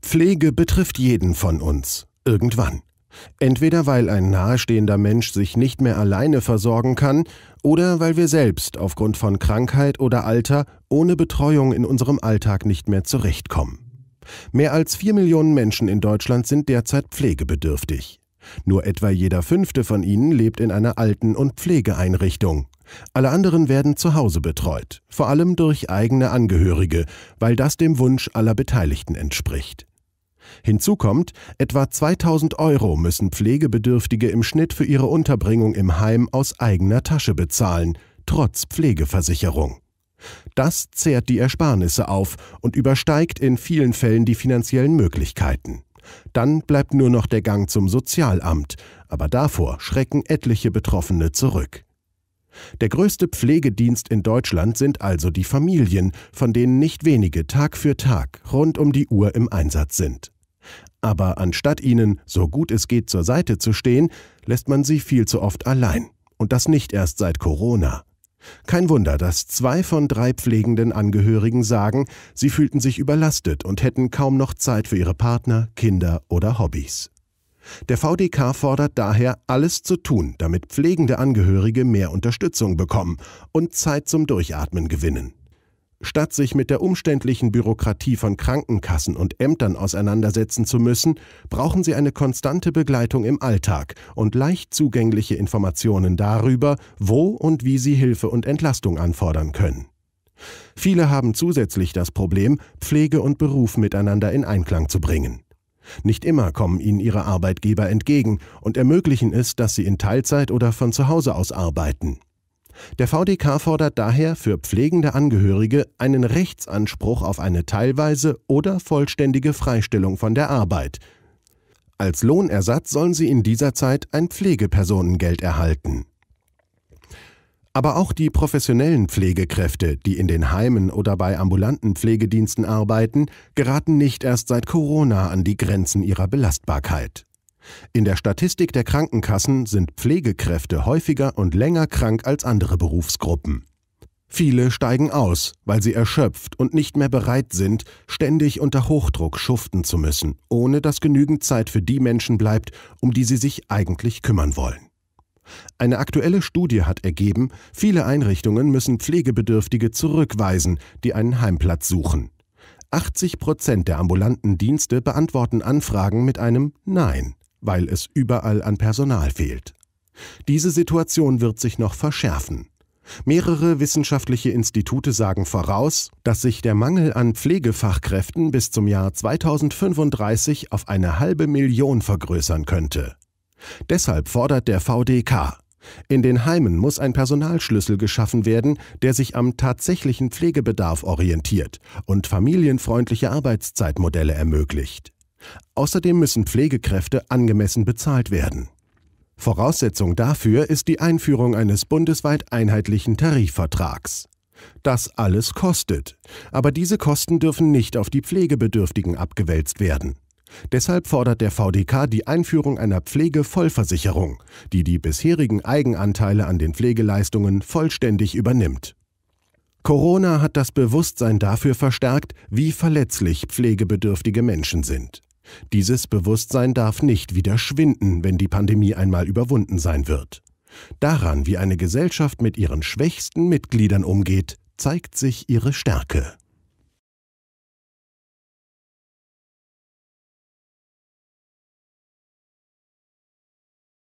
Pflege betrifft jeden von uns, irgendwann. Entweder weil ein nahestehender Mensch sich nicht mehr alleine versorgen kann, oder weil wir selbst aufgrund von Krankheit oder Alter ohne Betreuung in unserem Alltag nicht mehr zurechtkommen. Mehr als vier Millionen Menschen in Deutschland sind derzeit pflegebedürftig. Nur etwa jeder fünfte von ihnen lebt in einer Alten- und Pflegeeinrichtung. Alle anderen werden zu Hause betreut, vor allem durch eigene Angehörige, weil das dem Wunsch aller Beteiligten entspricht. Hinzu kommt, etwa 2000 Euro müssen Pflegebedürftige im Schnitt für ihre Unterbringung im Heim aus eigener Tasche bezahlen, trotz Pflegeversicherung. Das zehrt die Ersparnisse auf und übersteigt in vielen Fällen die finanziellen Möglichkeiten. Dann bleibt nur noch der Gang zum Sozialamt, aber davor schrecken etliche Betroffene zurück. Der größte Pflegedienst in Deutschland sind also die Familien, von denen nicht wenige Tag für Tag rund um die Uhr im Einsatz sind aber anstatt ihnen so gut es geht zur Seite zu stehen, lässt man sie viel zu oft allein. Und das nicht erst seit Corona. Kein Wunder, dass zwei von drei pflegenden Angehörigen sagen, sie fühlten sich überlastet und hätten kaum noch Zeit für ihre Partner, Kinder oder Hobbys. Der VDK fordert daher, alles zu tun, damit pflegende Angehörige mehr Unterstützung bekommen und Zeit zum Durchatmen gewinnen. Statt sich mit der umständlichen Bürokratie von Krankenkassen und Ämtern auseinandersetzen zu müssen, brauchen sie eine konstante Begleitung im Alltag und leicht zugängliche Informationen darüber, wo und wie sie Hilfe und Entlastung anfordern können. Viele haben zusätzlich das Problem, Pflege und Beruf miteinander in Einklang zu bringen. Nicht immer kommen ihnen ihre Arbeitgeber entgegen und ermöglichen es, dass sie in Teilzeit oder von zu Hause aus arbeiten. Der VDK fordert daher für pflegende Angehörige einen Rechtsanspruch auf eine teilweise oder vollständige Freistellung von der Arbeit. Als Lohnersatz sollen sie in dieser Zeit ein Pflegepersonengeld erhalten. Aber auch die professionellen Pflegekräfte, die in den Heimen oder bei ambulanten Pflegediensten arbeiten, geraten nicht erst seit Corona an die Grenzen ihrer Belastbarkeit. In der Statistik der Krankenkassen sind Pflegekräfte häufiger und länger krank als andere Berufsgruppen. Viele steigen aus, weil sie erschöpft und nicht mehr bereit sind, ständig unter Hochdruck schuften zu müssen, ohne dass genügend Zeit für die Menschen bleibt, um die sie sich eigentlich kümmern wollen. Eine aktuelle Studie hat ergeben, viele Einrichtungen müssen Pflegebedürftige zurückweisen, die einen Heimplatz suchen. 80 Prozent der ambulanten Dienste beantworten Anfragen mit einem Nein weil es überall an Personal fehlt. Diese Situation wird sich noch verschärfen. Mehrere wissenschaftliche Institute sagen voraus, dass sich der Mangel an Pflegefachkräften bis zum Jahr 2035 auf eine halbe Million vergrößern könnte. Deshalb fordert der VDK, in den Heimen muss ein Personalschlüssel geschaffen werden, der sich am tatsächlichen Pflegebedarf orientiert und familienfreundliche Arbeitszeitmodelle ermöglicht. Außerdem müssen Pflegekräfte angemessen bezahlt werden. Voraussetzung dafür ist die Einführung eines bundesweit einheitlichen Tarifvertrags. Das alles kostet, aber diese Kosten dürfen nicht auf die Pflegebedürftigen abgewälzt werden. Deshalb fordert der VDK die Einführung einer Pflegevollversicherung, die die bisherigen Eigenanteile an den Pflegeleistungen vollständig übernimmt. Corona hat das Bewusstsein dafür verstärkt, wie verletzlich pflegebedürftige Menschen sind. Dieses Bewusstsein darf nicht wieder schwinden, wenn die Pandemie einmal überwunden sein wird. Daran, wie eine Gesellschaft mit ihren schwächsten Mitgliedern umgeht, zeigt sich ihre Stärke.